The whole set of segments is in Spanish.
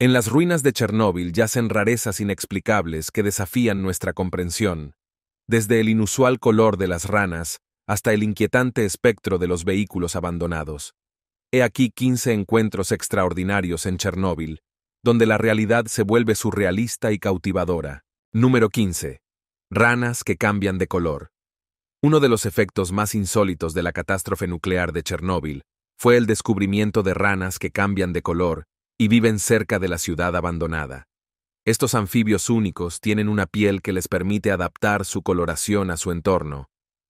En las ruinas de Chernóbil yacen rarezas inexplicables que desafían nuestra comprensión, desde el inusual color de las ranas hasta el inquietante espectro de los vehículos abandonados. He aquí 15 encuentros extraordinarios en Chernóbil, donde la realidad se vuelve surrealista y cautivadora. Número 15. Ranas que cambian de color. Uno de los efectos más insólitos de la catástrofe nuclear de Chernóbil fue el descubrimiento de ranas que cambian de color y viven cerca de la ciudad abandonada. Estos anfibios únicos tienen una piel que les permite adaptar su coloración a su entorno.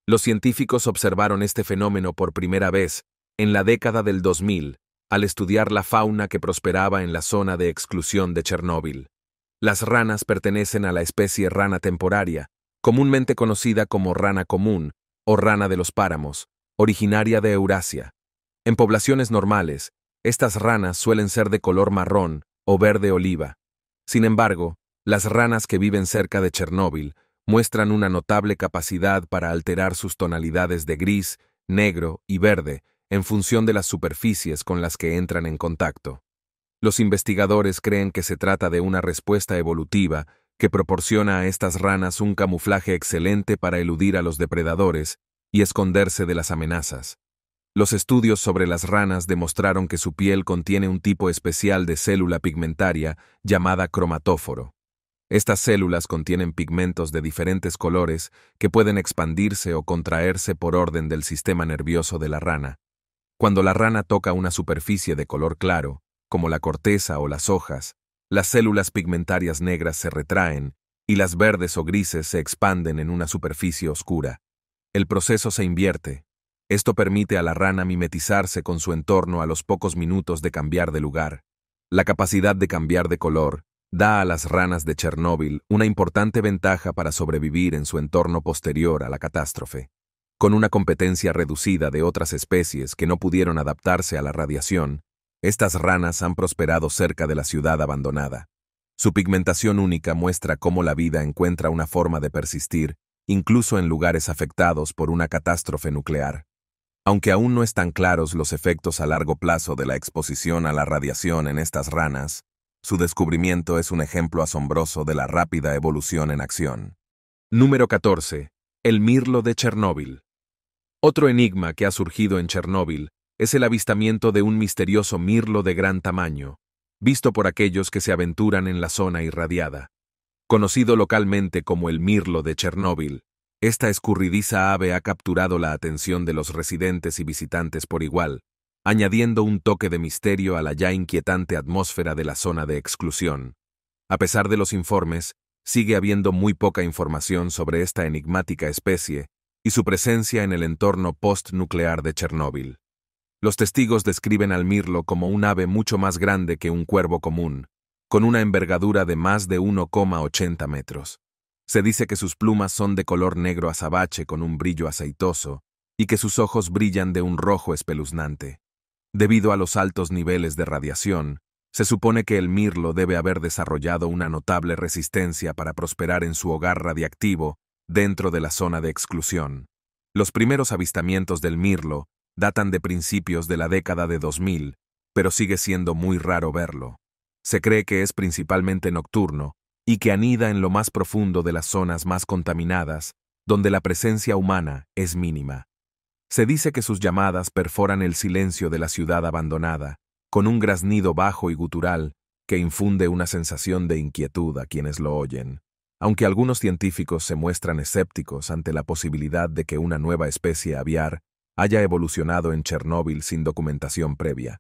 Los científicos observaron este fenómeno por primera vez en la década del 2000 al estudiar la fauna que prosperaba en la zona de exclusión de Chernóbil. Las ranas pertenecen a la especie rana temporaria, comúnmente conocida como rana común o rana de los páramos, originaria de Eurasia. En poblaciones normales, estas ranas suelen ser de color marrón o verde oliva. Sin embargo, las ranas que viven cerca de Chernóbil muestran una notable capacidad para alterar sus tonalidades de gris, negro y verde en función de las superficies con las que entran en contacto. Los investigadores creen que se trata de una respuesta evolutiva que proporciona a estas ranas un camuflaje excelente para eludir a los depredadores y esconderse de las amenazas. Los estudios sobre las ranas demostraron que su piel contiene un tipo especial de célula pigmentaria llamada cromatóforo. Estas células contienen pigmentos de diferentes colores que pueden expandirse o contraerse por orden del sistema nervioso de la rana. Cuando la rana toca una superficie de color claro, como la corteza o las hojas, las células pigmentarias negras se retraen y las verdes o grises se expanden en una superficie oscura. El proceso se invierte, esto permite a la rana mimetizarse con su entorno a los pocos minutos de cambiar de lugar. La capacidad de cambiar de color da a las ranas de Chernóbil una importante ventaja para sobrevivir en su entorno posterior a la catástrofe. Con una competencia reducida de otras especies que no pudieron adaptarse a la radiación, estas ranas han prosperado cerca de la ciudad abandonada. Su pigmentación única muestra cómo la vida encuentra una forma de persistir, incluso en lugares afectados por una catástrofe nuclear. Aunque aún no están claros los efectos a largo plazo de la exposición a la radiación en estas ranas, su descubrimiento es un ejemplo asombroso de la rápida evolución en acción. Número 14. El mirlo de Chernóbil. Otro enigma que ha surgido en Chernóbil es el avistamiento de un misterioso mirlo de gran tamaño, visto por aquellos que se aventuran en la zona irradiada. Conocido localmente como el mirlo de Chernóbil, esta escurridiza ave ha capturado la atención de los residentes y visitantes por igual, añadiendo un toque de misterio a la ya inquietante atmósfera de la zona de exclusión. A pesar de los informes, sigue habiendo muy poca información sobre esta enigmática especie y su presencia en el entorno postnuclear de Chernóbil. Los testigos describen al mirlo como un ave mucho más grande que un cuervo común, con una envergadura de más de 1,80 metros. Se dice que sus plumas son de color negro azabache con un brillo aceitoso y que sus ojos brillan de un rojo espeluznante. Debido a los altos niveles de radiación, se supone que el mirlo debe haber desarrollado una notable resistencia para prosperar en su hogar radiactivo dentro de la zona de exclusión. Los primeros avistamientos del mirlo datan de principios de la década de 2000, pero sigue siendo muy raro verlo. Se cree que es principalmente nocturno y que anida en lo más profundo de las zonas más contaminadas, donde la presencia humana es mínima. Se dice que sus llamadas perforan el silencio de la ciudad abandonada, con un graznido bajo y gutural que infunde una sensación de inquietud a quienes lo oyen. Aunque algunos científicos se muestran escépticos ante la posibilidad de que una nueva especie aviar haya evolucionado en Chernóbil sin documentación previa,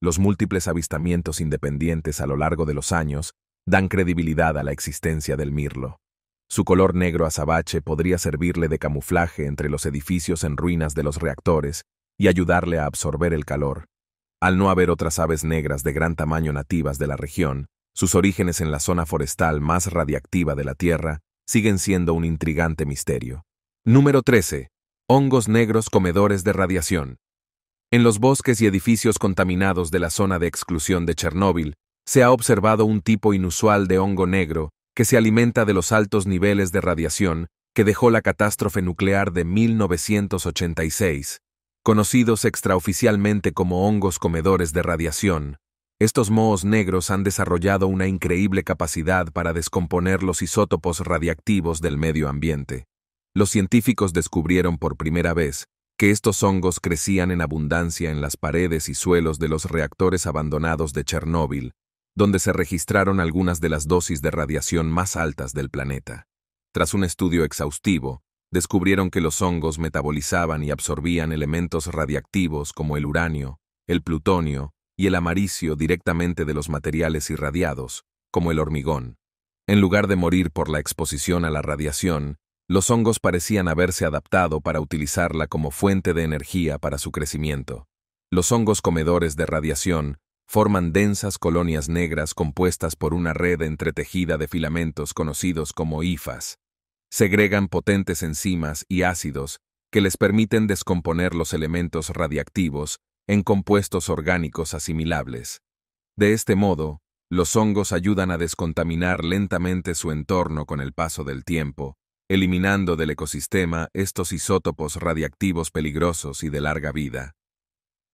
los múltiples avistamientos independientes a lo largo de los años dan credibilidad a la existencia del mirlo. Su color negro azabache podría servirle de camuflaje entre los edificios en ruinas de los reactores y ayudarle a absorber el calor. Al no haber otras aves negras de gran tamaño nativas de la región, sus orígenes en la zona forestal más radiactiva de la Tierra siguen siendo un intrigante misterio. Número 13. Hongos negros comedores de radiación. En los bosques y edificios contaminados de la zona de exclusión de Chernóbil, se ha observado un tipo inusual de hongo negro que se alimenta de los altos niveles de radiación que dejó la catástrofe nuclear de 1986, conocidos extraoficialmente como hongos comedores de radiación. Estos mohos negros han desarrollado una increíble capacidad para descomponer los isótopos radiactivos del medio ambiente. Los científicos descubrieron por primera vez que estos hongos crecían en abundancia en las paredes y suelos de los reactores abandonados de Chernóbil, donde se registraron algunas de las dosis de radiación más altas del planeta. Tras un estudio exhaustivo, descubrieron que los hongos metabolizaban y absorbían elementos radiactivos como el uranio, el plutonio y el amaricio directamente de los materiales irradiados, como el hormigón. En lugar de morir por la exposición a la radiación, los hongos parecían haberse adaptado para utilizarla como fuente de energía para su crecimiento. Los hongos comedores de radiación forman densas colonias negras compuestas por una red entretejida de filamentos conocidos como hifas. Segregan potentes enzimas y ácidos que les permiten descomponer los elementos radiactivos en compuestos orgánicos asimilables. De este modo, los hongos ayudan a descontaminar lentamente su entorno con el paso del tiempo, eliminando del ecosistema estos isótopos radiactivos peligrosos y de larga vida.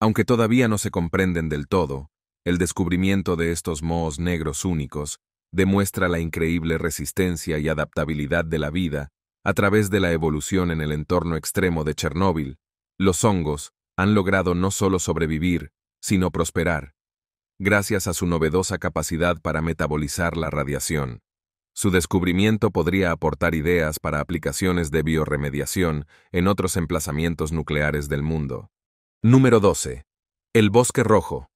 Aunque todavía no se comprenden del todo, el descubrimiento de estos mohos negros únicos demuestra la increíble resistencia y adaptabilidad de la vida a través de la evolución en el entorno extremo de Chernóbil. Los hongos han logrado no solo sobrevivir, sino prosperar, gracias a su novedosa capacidad para metabolizar la radiación. Su descubrimiento podría aportar ideas para aplicaciones de biorremediación en otros emplazamientos nucleares del mundo. Número 12. El bosque rojo.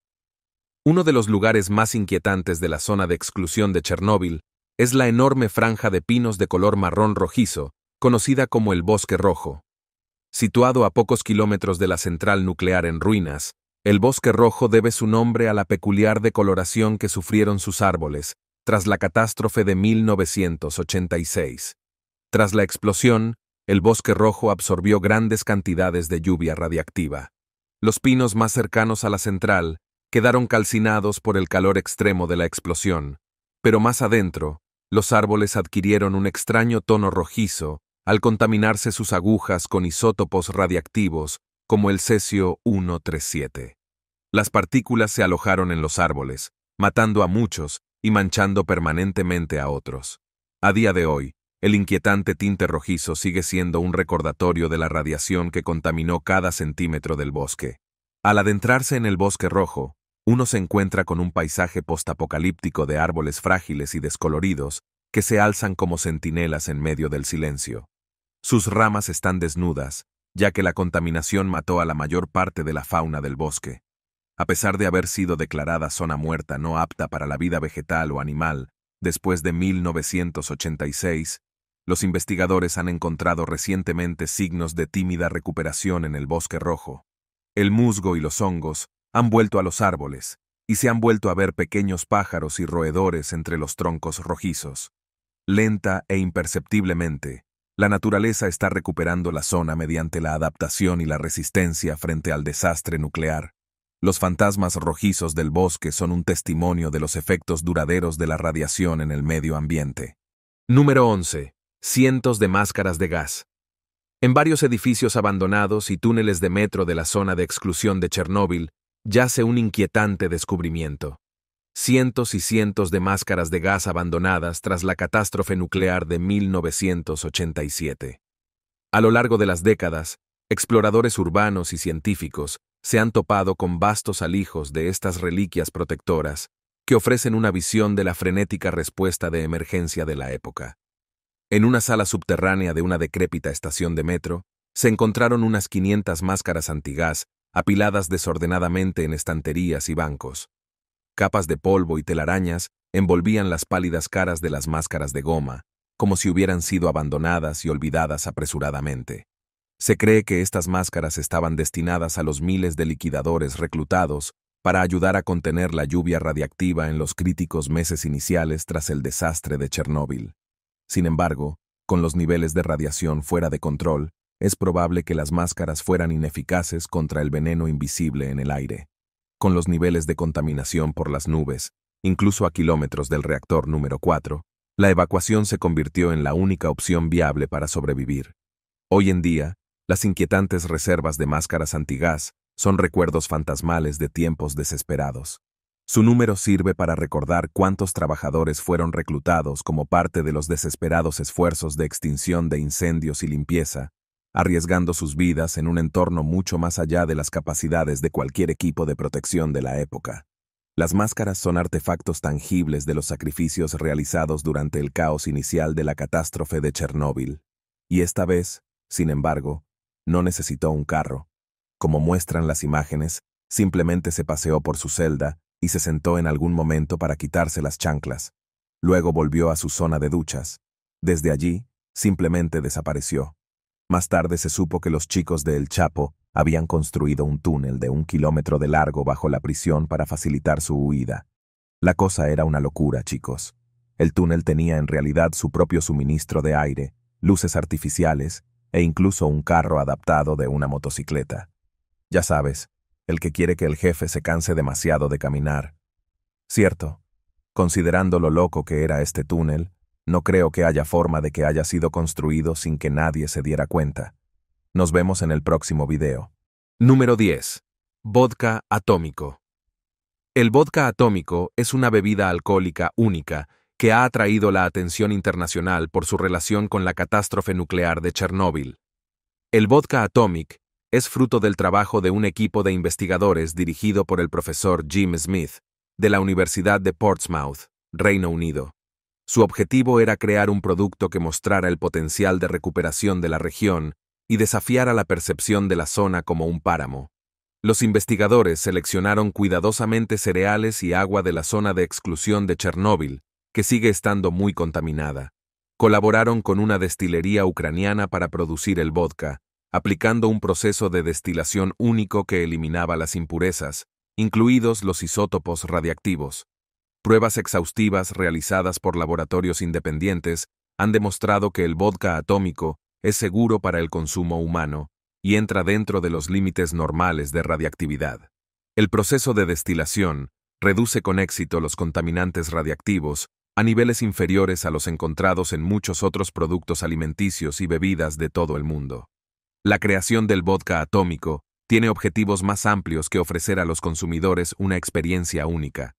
Uno de los lugares más inquietantes de la zona de exclusión de Chernóbil es la enorme franja de pinos de color marrón rojizo, conocida como el Bosque Rojo. Situado a pocos kilómetros de la central nuclear en ruinas, el Bosque Rojo debe su nombre a la peculiar decoloración que sufrieron sus árboles tras la catástrofe de 1986. Tras la explosión, el Bosque Rojo absorbió grandes cantidades de lluvia radiactiva. Los pinos más cercanos a la central quedaron calcinados por el calor extremo de la explosión, pero más adentro, los árboles adquirieron un extraño tono rojizo al contaminarse sus agujas con isótopos radiactivos como el cesio 137. Las partículas se alojaron en los árboles, matando a muchos y manchando permanentemente a otros. A día de hoy, el inquietante tinte rojizo sigue siendo un recordatorio de la radiación que contaminó cada centímetro del bosque. Al adentrarse en el bosque rojo, uno se encuentra con un paisaje postapocalíptico de árboles frágiles y descoloridos que se alzan como centinelas en medio del silencio. Sus ramas están desnudas, ya que la contaminación mató a la mayor parte de la fauna del bosque. A pesar de haber sido declarada zona muerta no apta para la vida vegetal o animal, después de 1986, los investigadores han encontrado recientemente signos de tímida recuperación en el bosque rojo. El musgo y los hongos han vuelto a los árboles, y se han vuelto a ver pequeños pájaros y roedores entre los troncos rojizos. Lenta e imperceptiblemente, la naturaleza está recuperando la zona mediante la adaptación y la resistencia frente al desastre nuclear. Los fantasmas rojizos del bosque son un testimonio de los efectos duraderos de la radiación en el medio ambiente. Número 11. Cientos de máscaras de gas. En varios edificios abandonados y túneles de metro de la zona de exclusión de Chernóbil, yace un inquietante descubrimiento. Cientos y cientos de máscaras de gas abandonadas tras la catástrofe nuclear de 1987. A lo largo de las décadas, exploradores urbanos y científicos se han topado con vastos alijos de estas reliquias protectoras que ofrecen una visión de la frenética respuesta de emergencia de la época. En una sala subterránea de una decrépita estación de metro, se encontraron unas 500 máscaras antigas apiladas desordenadamente en estanterías y bancos. Capas de polvo y telarañas envolvían las pálidas caras de las máscaras de goma, como si hubieran sido abandonadas y olvidadas apresuradamente. Se cree que estas máscaras estaban destinadas a los miles de liquidadores reclutados para ayudar a contener la lluvia radiactiva en los críticos meses iniciales tras el desastre de Chernóbil. Sin embargo, con los niveles de radiación fuera de control, es probable que las máscaras fueran ineficaces contra el veneno invisible en el aire. Con los niveles de contaminación por las nubes, incluso a kilómetros del reactor número 4, la evacuación se convirtió en la única opción viable para sobrevivir. Hoy en día, las inquietantes reservas de máscaras antigás son recuerdos fantasmales de tiempos desesperados. Su número sirve para recordar cuántos trabajadores fueron reclutados como parte de los desesperados esfuerzos de extinción de incendios y limpieza, arriesgando sus vidas en un entorno mucho más allá de las capacidades de cualquier equipo de protección de la época. Las máscaras son artefactos tangibles de los sacrificios realizados durante el caos inicial de la catástrofe de Chernóbil. Y esta vez, sin embargo, no necesitó un carro. Como muestran las imágenes, simplemente se paseó por su celda y se sentó en algún momento para quitarse las chanclas. Luego volvió a su zona de duchas. Desde allí, simplemente desapareció. Más tarde se supo que los chicos de El Chapo habían construido un túnel de un kilómetro de largo bajo la prisión para facilitar su huida. La cosa era una locura, chicos. El túnel tenía en realidad su propio suministro de aire, luces artificiales e incluso un carro adaptado de una motocicleta. Ya sabes, el que quiere que el jefe se canse demasiado de caminar. Cierto, considerando lo loco que era este túnel, no creo que haya forma de que haya sido construido sin que nadie se diera cuenta. Nos vemos en el próximo video. Número 10. Vodka atómico. El vodka atómico es una bebida alcohólica única que ha atraído la atención internacional por su relación con la catástrofe nuclear de Chernóbil. El vodka atomic es fruto del trabajo de un equipo de investigadores dirigido por el profesor Jim Smith, de la Universidad de Portsmouth, Reino Unido. Su objetivo era crear un producto que mostrara el potencial de recuperación de la región y desafiara la percepción de la zona como un páramo. Los investigadores seleccionaron cuidadosamente cereales y agua de la zona de exclusión de Chernóbil, que sigue estando muy contaminada. Colaboraron con una destilería ucraniana para producir el vodka, aplicando un proceso de destilación único que eliminaba las impurezas, incluidos los isótopos radiactivos. Pruebas exhaustivas realizadas por laboratorios independientes han demostrado que el vodka atómico es seguro para el consumo humano y entra dentro de los límites normales de radiactividad. El proceso de destilación reduce con éxito los contaminantes radiactivos a niveles inferiores a los encontrados en muchos otros productos alimenticios y bebidas de todo el mundo. La creación del vodka atómico tiene objetivos más amplios que ofrecer a los consumidores una experiencia única,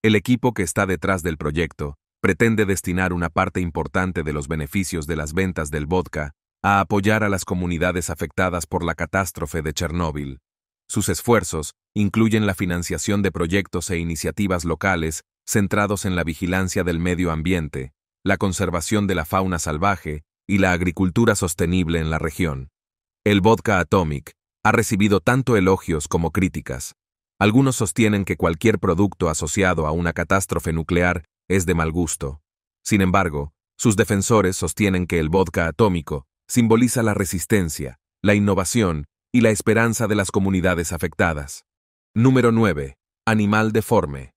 el equipo que está detrás del proyecto pretende destinar una parte importante de los beneficios de las ventas del vodka a apoyar a las comunidades afectadas por la catástrofe de Chernóbil. Sus esfuerzos incluyen la financiación de proyectos e iniciativas locales centrados en la vigilancia del medio ambiente, la conservación de la fauna salvaje y la agricultura sostenible en la región. El vodka Atomic ha recibido tanto elogios como críticas. Algunos sostienen que cualquier producto asociado a una catástrofe nuclear es de mal gusto. Sin embargo, sus defensores sostienen que el vodka atómico simboliza la resistencia, la innovación y la esperanza de las comunidades afectadas. Número 9. Animal deforme.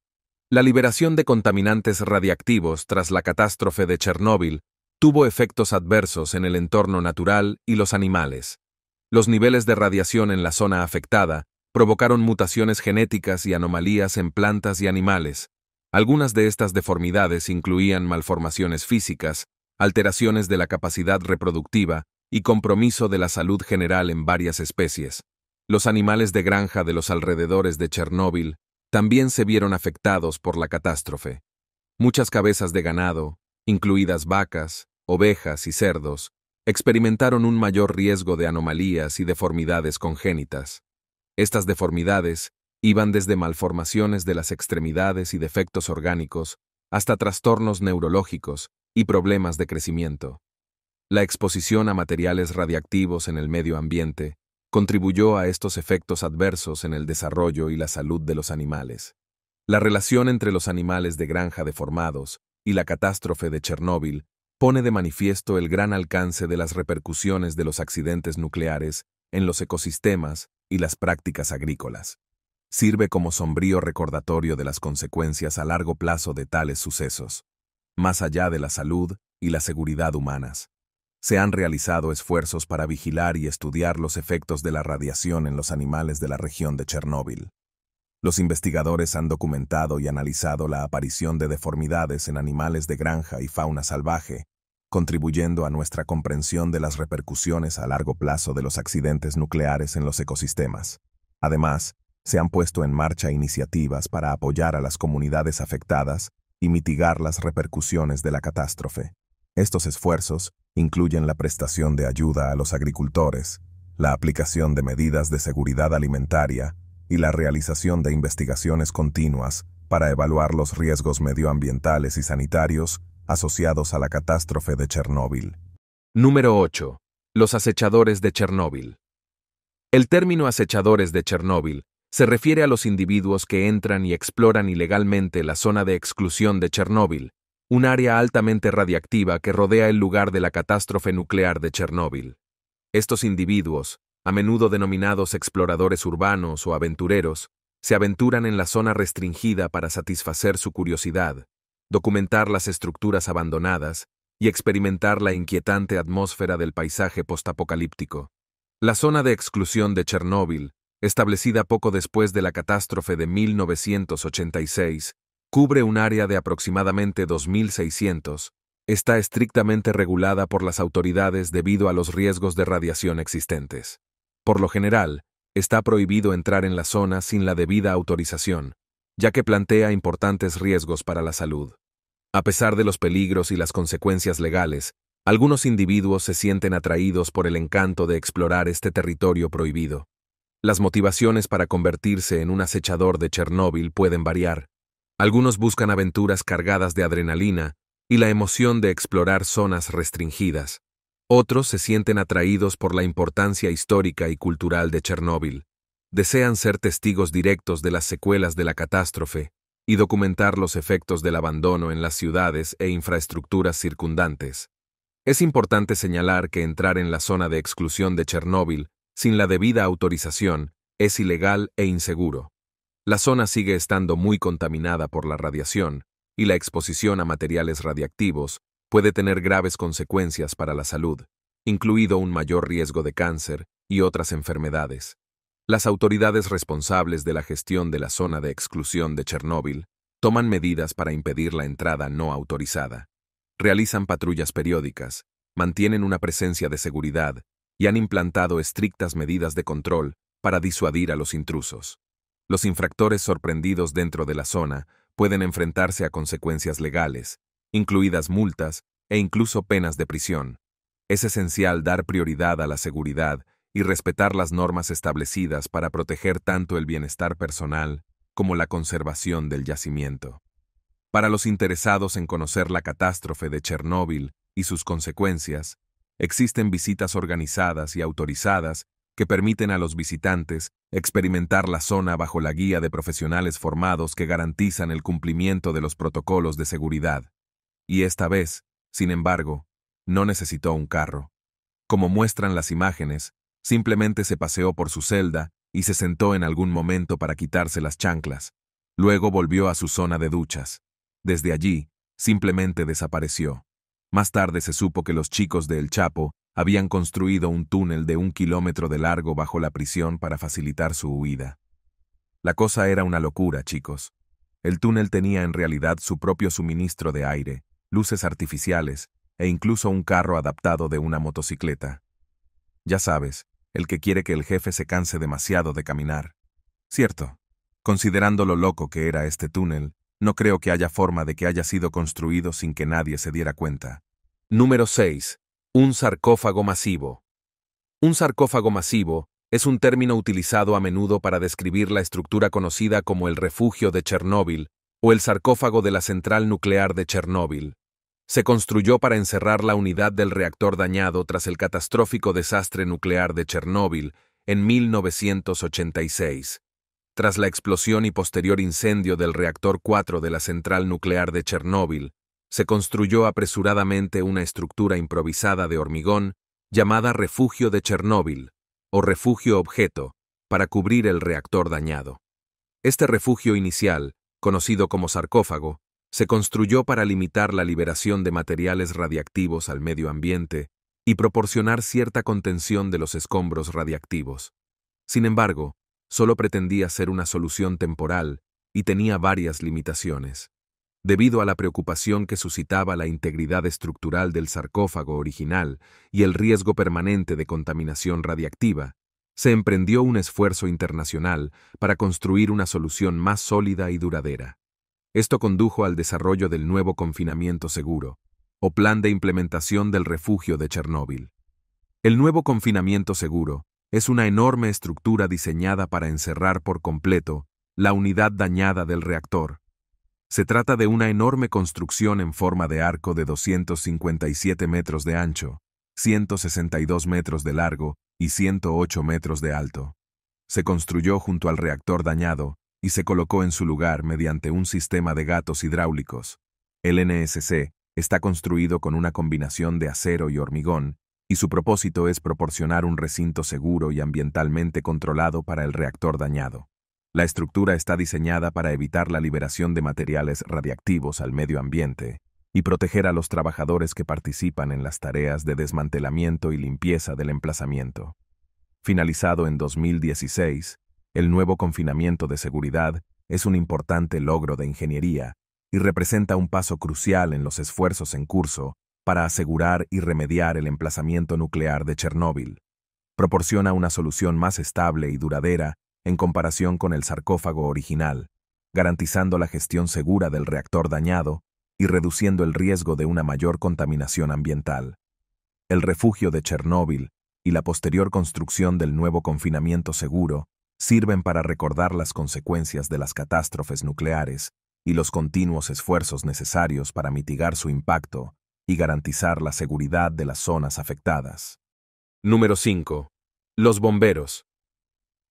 La liberación de contaminantes radiactivos tras la catástrofe de Chernóbil tuvo efectos adversos en el entorno natural y los animales. Los niveles de radiación en la zona afectada provocaron mutaciones genéticas y anomalías en plantas y animales. Algunas de estas deformidades incluían malformaciones físicas, alteraciones de la capacidad reproductiva y compromiso de la salud general en varias especies. Los animales de granja de los alrededores de Chernóbil también se vieron afectados por la catástrofe. Muchas cabezas de ganado, incluidas vacas, ovejas y cerdos, experimentaron un mayor riesgo de anomalías y deformidades congénitas. Estas deformidades iban desde malformaciones de las extremidades y defectos orgánicos hasta trastornos neurológicos y problemas de crecimiento. La exposición a materiales radiactivos en el medio ambiente contribuyó a estos efectos adversos en el desarrollo y la salud de los animales. La relación entre los animales de granja deformados y la catástrofe de Chernóbil pone de manifiesto el gran alcance de las repercusiones de los accidentes nucleares en los ecosistemas y las prácticas agrícolas. Sirve como sombrío recordatorio de las consecuencias a largo plazo de tales sucesos. Más allá de la salud y la seguridad humanas, se han realizado esfuerzos para vigilar y estudiar los efectos de la radiación en los animales de la región de Chernóbil. Los investigadores han documentado y analizado la aparición de deformidades en animales de granja y fauna salvaje, contribuyendo a nuestra comprensión de las repercusiones a largo plazo de los accidentes nucleares en los ecosistemas. Además, se han puesto en marcha iniciativas para apoyar a las comunidades afectadas y mitigar las repercusiones de la catástrofe. Estos esfuerzos incluyen la prestación de ayuda a los agricultores, la aplicación de medidas de seguridad alimentaria y la realización de investigaciones continuas para evaluar los riesgos medioambientales y sanitarios asociados a la catástrofe de Chernóbil. Número 8. Los acechadores de Chernóbil. El término acechadores de Chernóbil se refiere a los individuos que entran y exploran ilegalmente la zona de exclusión de Chernóbil, un área altamente radiactiva que rodea el lugar de la catástrofe nuclear de Chernóbil. Estos individuos, a menudo denominados exploradores urbanos o aventureros, se aventuran en la zona restringida para satisfacer su curiosidad, documentar las estructuras abandonadas y experimentar la inquietante atmósfera del paisaje postapocalíptico. La zona de exclusión de Chernóbil, establecida poco después de la catástrofe de 1986, cubre un área de aproximadamente 2.600, está estrictamente regulada por las autoridades debido a los riesgos de radiación existentes. Por lo general, está prohibido entrar en la zona sin la debida autorización, ya que plantea importantes riesgos para la salud. A pesar de los peligros y las consecuencias legales, algunos individuos se sienten atraídos por el encanto de explorar este territorio prohibido. Las motivaciones para convertirse en un acechador de Chernóbil pueden variar. Algunos buscan aventuras cargadas de adrenalina y la emoción de explorar zonas restringidas. Otros se sienten atraídos por la importancia histórica y cultural de Chernóbil desean ser testigos directos de las secuelas de la catástrofe y documentar los efectos del abandono en las ciudades e infraestructuras circundantes. Es importante señalar que entrar en la zona de exclusión de Chernóbil sin la debida autorización es ilegal e inseguro. La zona sigue estando muy contaminada por la radiación, y la exposición a materiales radiactivos puede tener graves consecuencias para la salud, incluido un mayor riesgo de cáncer y otras enfermedades. Las autoridades responsables de la gestión de la zona de exclusión de Chernóbil toman medidas para impedir la entrada no autorizada. Realizan patrullas periódicas, mantienen una presencia de seguridad y han implantado estrictas medidas de control para disuadir a los intrusos. Los infractores sorprendidos dentro de la zona pueden enfrentarse a consecuencias legales, incluidas multas e incluso penas de prisión. Es esencial dar prioridad a la seguridad y respetar las normas establecidas para proteger tanto el bienestar personal como la conservación del yacimiento. Para los interesados en conocer la catástrofe de Chernóbil y sus consecuencias, existen visitas organizadas y autorizadas que permiten a los visitantes experimentar la zona bajo la guía de profesionales formados que garantizan el cumplimiento de los protocolos de seguridad. Y esta vez, sin embargo, no necesitó un carro. Como muestran las imágenes, Simplemente se paseó por su celda y se sentó en algún momento para quitarse las chanclas. Luego volvió a su zona de duchas. Desde allí, simplemente desapareció. Más tarde se supo que los chicos de El Chapo habían construido un túnel de un kilómetro de largo bajo la prisión para facilitar su huida. La cosa era una locura, chicos. El túnel tenía en realidad su propio suministro de aire, luces artificiales e incluso un carro adaptado de una motocicleta. Ya sabes, el que quiere que el jefe se canse demasiado de caminar. Cierto, considerando lo loco que era este túnel, no creo que haya forma de que haya sido construido sin que nadie se diera cuenta. Número 6. Un sarcófago masivo. Un sarcófago masivo es un término utilizado a menudo para describir la estructura conocida como el refugio de Chernóbil o el sarcófago de la central nuclear de Chernóbil se construyó para encerrar la unidad del reactor dañado tras el catastrófico desastre nuclear de Chernóbil en 1986. Tras la explosión y posterior incendio del reactor 4 de la central nuclear de Chernóbil, se construyó apresuradamente una estructura improvisada de hormigón llamada Refugio de Chernóbil, o Refugio Objeto, para cubrir el reactor dañado. Este refugio inicial, conocido como sarcófago, se construyó para limitar la liberación de materiales radiactivos al medio ambiente y proporcionar cierta contención de los escombros radiactivos. Sin embargo, solo pretendía ser una solución temporal y tenía varias limitaciones. Debido a la preocupación que suscitaba la integridad estructural del sarcófago original y el riesgo permanente de contaminación radiactiva, se emprendió un esfuerzo internacional para construir una solución más sólida y duradera. Esto condujo al desarrollo del nuevo confinamiento seguro, o plan de implementación del refugio de Chernóbil. El nuevo confinamiento seguro es una enorme estructura diseñada para encerrar por completo la unidad dañada del reactor. Se trata de una enorme construcción en forma de arco de 257 metros de ancho, 162 metros de largo y 108 metros de alto. Se construyó junto al reactor dañado, y se colocó en su lugar mediante un sistema de gatos hidráulicos. El NSC está construido con una combinación de acero y hormigón, y su propósito es proporcionar un recinto seguro y ambientalmente controlado para el reactor dañado. La estructura está diseñada para evitar la liberación de materiales radiactivos al medio ambiente y proteger a los trabajadores que participan en las tareas de desmantelamiento y limpieza del emplazamiento. Finalizado en 2016, el nuevo confinamiento de seguridad es un importante logro de ingeniería y representa un paso crucial en los esfuerzos en curso para asegurar y remediar el emplazamiento nuclear de Chernóbil. Proporciona una solución más estable y duradera en comparación con el sarcófago original, garantizando la gestión segura del reactor dañado y reduciendo el riesgo de una mayor contaminación ambiental. El refugio de Chernóbil y la posterior construcción del nuevo confinamiento seguro sirven para recordar las consecuencias de las catástrofes nucleares y los continuos esfuerzos necesarios para mitigar su impacto y garantizar la seguridad de las zonas afectadas. Número 5. Los bomberos.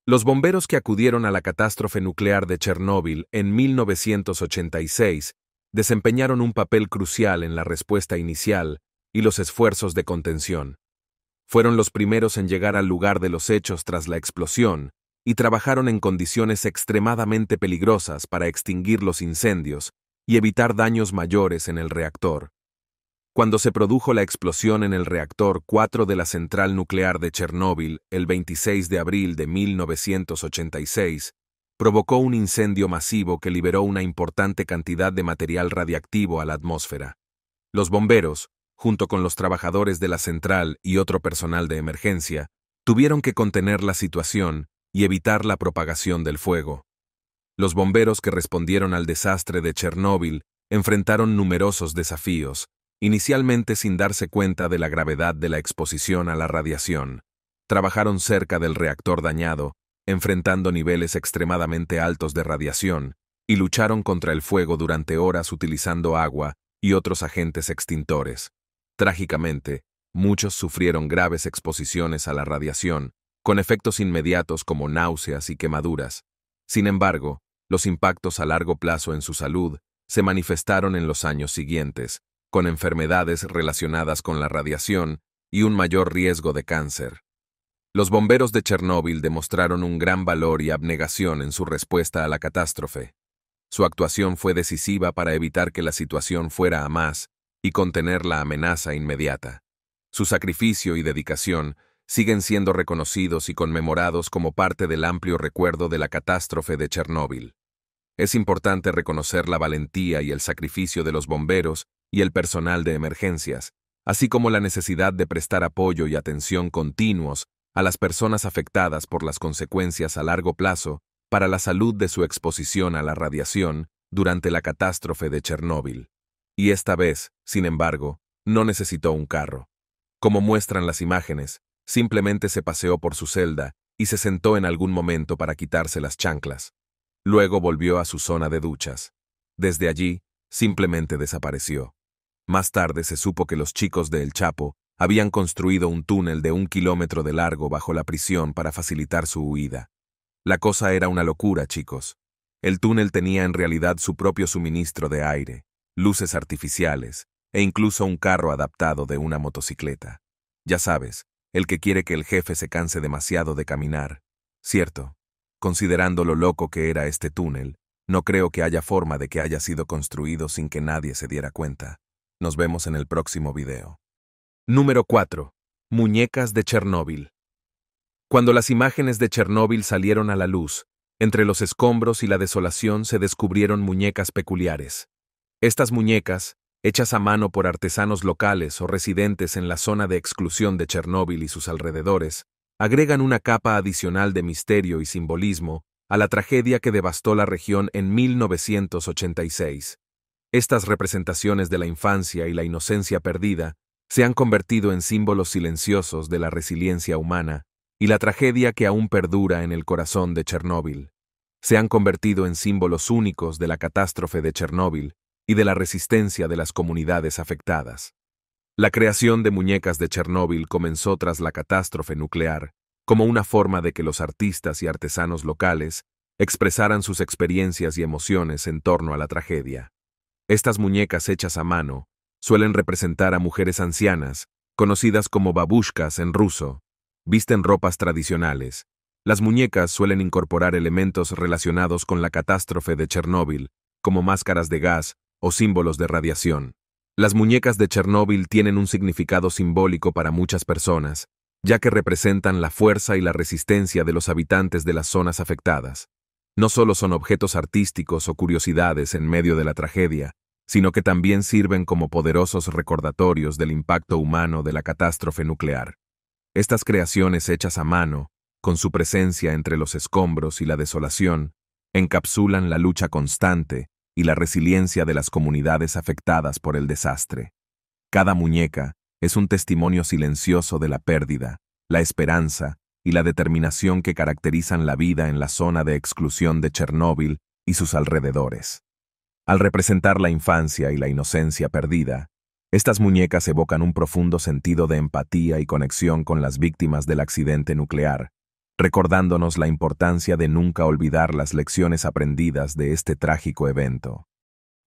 Los bomberos que acudieron a la catástrofe nuclear de Chernóbil en 1986 desempeñaron un papel crucial en la respuesta inicial y los esfuerzos de contención. Fueron los primeros en llegar al lugar de los hechos tras la explosión y trabajaron en condiciones extremadamente peligrosas para extinguir los incendios y evitar daños mayores en el reactor. Cuando se produjo la explosión en el reactor 4 de la central nuclear de Chernóbil el 26 de abril de 1986, provocó un incendio masivo que liberó una importante cantidad de material radiactivo a la atmósfera. Los bomberos, junto con los trabajadores de la central y otro personal de emergencia, tuvieron que contener la situación y evitar la propagación del fuego. Los bomberos que respondieron al desastre de Chernóbil enfrentaron numerosos desafíos, inicialmente sin darse cuenta de la gravedad de la exposición a la radiación. Trabajaron cerca del reactor dañado, enfrentando niveles extremadamente altos de radiación, y lucharon contra el fuego durante horas utilizando agua y otros agentes extintores. Trágicamente, muchos sufrieron graves exposiciones a la radiación, con efectos inmediatos como náuseas y quemaduras. Sin embargo, los impactos a largo plazo en su salud se manifestaron en los años siguientes, con enfermedades relacionadas con la radiación y un mayor riesgo de cáncer. Los bomberos de Chernóbil demostraron un gran valor y abnegación en su respuesta a la catástrofe. Su actuación fue decisiva para evitar que la situación fuera a más y contener la amenaza inmediata. Su sacrificio y dedicación siguen siendo reconocidos y conmemorados como parte del amplio recuerdo de la catástrofe de Chernóbil. Es importante reconocer la valentía y el sacrificio de los bomberos y el personal de emergencias, así como la necesidad de prestar apoyo y atención continuos a las personas afectadas por las consecuencias a largo plazo para la salud de su exposición a la radiación durante la catástrofe de Chernóbil. Y esta vez, sin embargo, no necesitó un carro. Como muestran las imágenes, Simplemente se paseó por su celda y se sentó en algún momento para quitarse las chanclas. Luego volvió a su zona de duchas. Desde allí, simplemente desapareció. Más tarde se supo que los chicos de El Chapo habían construido un túnel de un kilómetro de largo bajo la prisión para facilitar su huida. La cosa era una locura, chicos. El túnel tenía en realidad su propio suministro de aire, luces artificiales e incluso un carro adaptado de una motocicleta. Ya sabes, el que quiere que el jefe se canse demasiado de caminar. Cierto, considerando lo loco que era este túnel, no creo que haya forma de que haya sido construido sin que nadie se diera cuenta. Nos vemos en el próximo video. Número 4. Muñecas de Chernóbil. Cuando las imágenes de Chernóbil salieron a la luz, entre los escombros y la desolación se descubrieron muñecas peculiares. Estas muñecas, hechas a mano por artesanos locales o residentes en la zona de exclusión de Chernóbil y sus alrededores, agregan una capa adicional de misterio y simbolismo a la tragedia que devastó la región en 1986. Estas representaciones de la infancia y la inocencia perdida se han convertido en símbolos silenciosos de la resiliencia humana y la tragedia que aún perdura en el corazón de Chernóbil. Se han convertido en símbolos únicos de la catástrofe de Chernóbil, y de la resistencia de las comunidades afectadas. La creación de muñecas de Chernóbil comenzó tras la catástrofe nuclear, como una forma de que los artistas y artesanos locales expresaran sus experiencias y emociones en torno a la tragedia. Estas muñecas hechas a mano suelen representar a mujeres ancianas, conocidas como babushkas en ruso, visten ropas tradicionales. Las muñecas suelen incorporar elementos relacionados con la catástrofe de Chernóbil, como máscaras de gas o símbolos de radiación. Las muñecas de Chernóbil tienen un significado simbólico para muchas personas, ya que representan la fuerza y la resistencia de los habitantes de las zonas afectadas. No solo son objetos artísticos o curiosidades en medio de la tragedia, sino que también sirven como poderosos recordatorios del impacto humano de la catástrofe nuclear. Estas creaciones hechas a mano, con su presencia entre los escombros y la desolación, encapsulan la lucha constante y la resiliencia de las comunidades afectadas por el desastre. Cada muñeca es un testimonio silencioso de la pérdida, la esperanza y la determinación que caracterizan la vida en la zona de exclusión de Chernóbil y sus alrededores. Al representar la infancia y la inocencia perdida, estas muñecas evocan un profundo sentido de empatía y conexión con las víctimas del accidente nuclear, recordándonos la importancia de nunca olvidar las lecciones aprendidas de este trágico evento.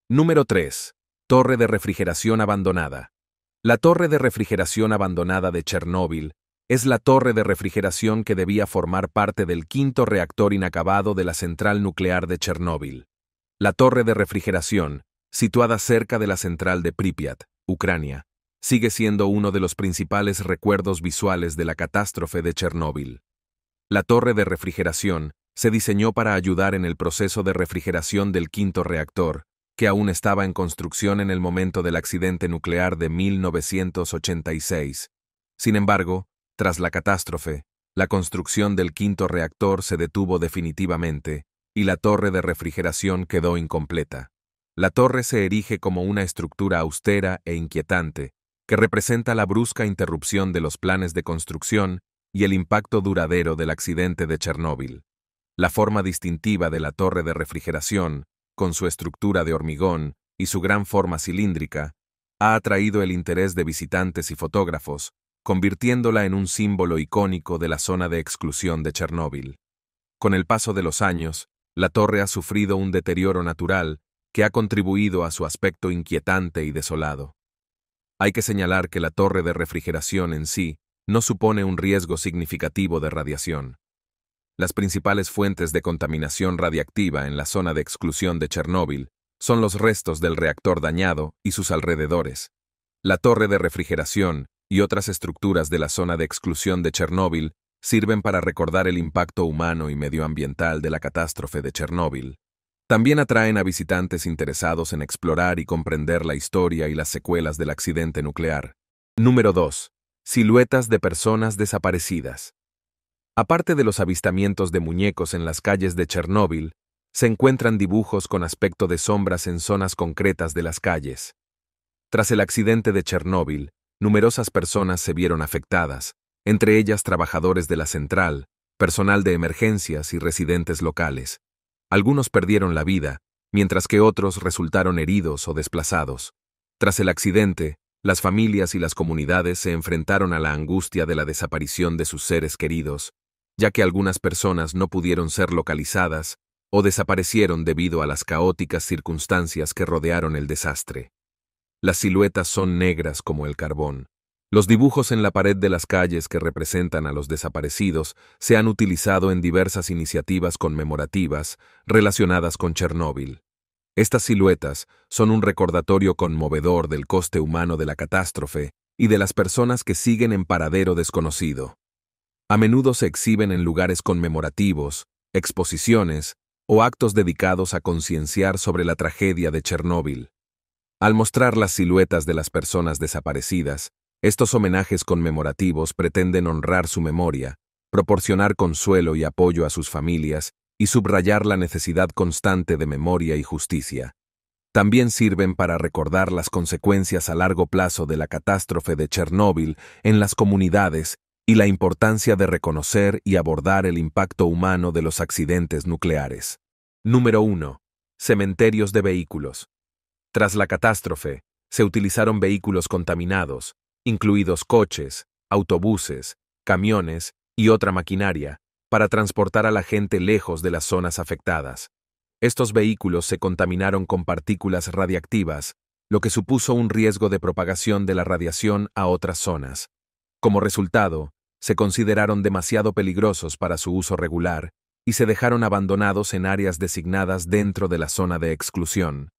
Número 3. Torre de refrigeración abandonada. La torre de refrigeración abandonada de Chernóbil es la torre de refrigeración que debía formar parte del quinto reactor inacabado de la central nuclear de Chernóbil. La torre de refrigeración, situada cerca de la central de Pripyat, Ucrania, sigue siendo uno de los principales recuerdos visuales de la catástrofe de Chernóbil. La torre de refrigeración se diseñó para ayudar en el proceso de refrigeración del quinto reactor, que aún estaba en construcción en el momento del accidente nuclear de 1986. Sin embargo, tras la catástrofe, la construcción del quinto reactor se detuvo definitivamente y la torre de refrigeración quedó incompleta. La torre se erige como una estructura austera e inquietante, que representa la brusca interrupción de los planes de construcción y el impacto duradero del accidente de Chernóbil. La forma distintiva de la torre de refrigeración, con su estructura de hormigón y su gran forma cilíndrica, ha atraído el interés de visitantes y fotógrafos, convirtiéndola en un símbolo icónico de la zona de exclusión de Chernóbil. Con el paso de los años, la torre ha sufrido un deterioro natural que ha contribuido a su aspecto inquietante y desolado. Hay que señalar que la torre de refrigeración en sí no supone un riesgo significativo de radiación. Las principales fuentes de contaminación radiactiva en la zona de exclusión de Chernóbil son los restos del reactor dañado y sus alrededores, la torre de refrigeración y otras estructuras de la zona de exclusión de Chernóbil sirven para recordar el impacto humano y medioambiental de la catástrofe de Chernóbil. También atraen a visitantes interesados en explorar y comprender la historia y las secuelas del accidente nuclear. Número 2. Siluetas de personas desaparecidas. Aparte de los avistamientos de muñecos en las calles de Chernóbil, se encuentran dibujos con aspecto de sombras en zonas concretas de las calles. Tras el accidente de Chernóbil, numerosas personas se vieron afectadas, entre ellas trabajadores de la central, personal de emergencias y residentes locales. Algunos perdieron la vida, mientras que otros resultaron heridos o desplazados. Tras el accidente, las familias y las comunidades se enfrentaron a la angustia de la desaparición de sus seres queridos, ya que algunas personas no pudieron ser localizadas o desaparecieron debido a las caóticas circunstancias que rodearon el desastre. Las siluetas son negras como el carbón. Los dibujos en la pared de las calles que representan a los desaparecidos se han utilizado en diversas iniciativas conmemorativas relacionadas con Chernóbil. Estas siluetas son un recordatorio conmovedor del coste humano de la catástrofe y de las personas que siguen en paradero desconocido. A menudo se exhiben en lugares conmemorativos, exposiciones o actos dedicados a concienciar sobre la tragedia de Chernóbil. Al mostrar las siluetas de las personas desaparecidas, estos homenajes conmemorativos pretenden honrar su memoria, proporcionar consuelo y apoyo a sus familias y subrayar la necesidad constante de memoria y justicia. También sirven para recordar las consecuencias a largo plazo de la catástrofe de Chernóbil en las comunidades y la importancia de reconocer y abordar el impacto humano de los accidentes nucleares. Número 1. Cementerios de vehículos. Tras la catástrofe, se utilizaron vehículos contaminados, incluidos coches, autobuses, camiones y otra maquinaria, para transportar a la gente lejos de las zonas afectadas. Estos vehículos se contaminaron con partículas radiactivas, lo que supuso un riesgo de propagación de la radiación a otras zonas. Como resultado, se consideraron demasiado peligrosos para su uso regular y se dejaron abandonados en áreas designadas dentro de la zona de exclusión.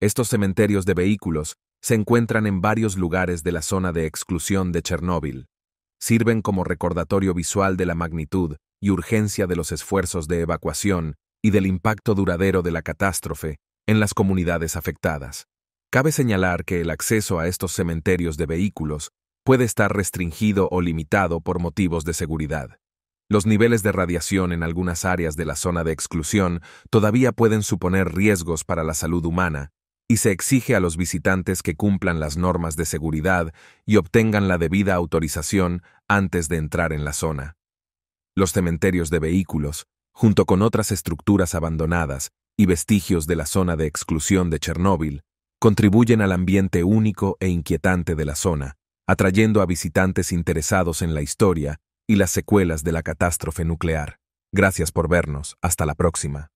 Estos cementerios de vehículos se encuentran en varios lugares de la zona de exclusión de Chernóbil. Sirven como recordatorio visual de la magnitud y urgencia de los esfuerzos de evacuación y del impacto duradero de la catástrofe en las comunidades afectadas. Cabe señalar que el acceso a estos cementerios de vehículos puede estar restringido o limitado por motivos de seguridad. Los niveles de radiación en algunas áreas de la zona de exclusión todavía pueden suponer riesgos para la salud humana, y se exige a los visitantes que cumplan las normas de seguridad y obtengan la debida autorización antes de entrar en la zona. Los cementerios de vehículos, junto con otras estructuras abandonadas y vestigios de la zona de exclusión de Chernóbil, contribuyen al ambiente único e inquietante de la zona, atrayendo a visitantes interesados en la historia y las secuelas de la catástrofe nuclear. Gracias por vernos, hasta la próxima.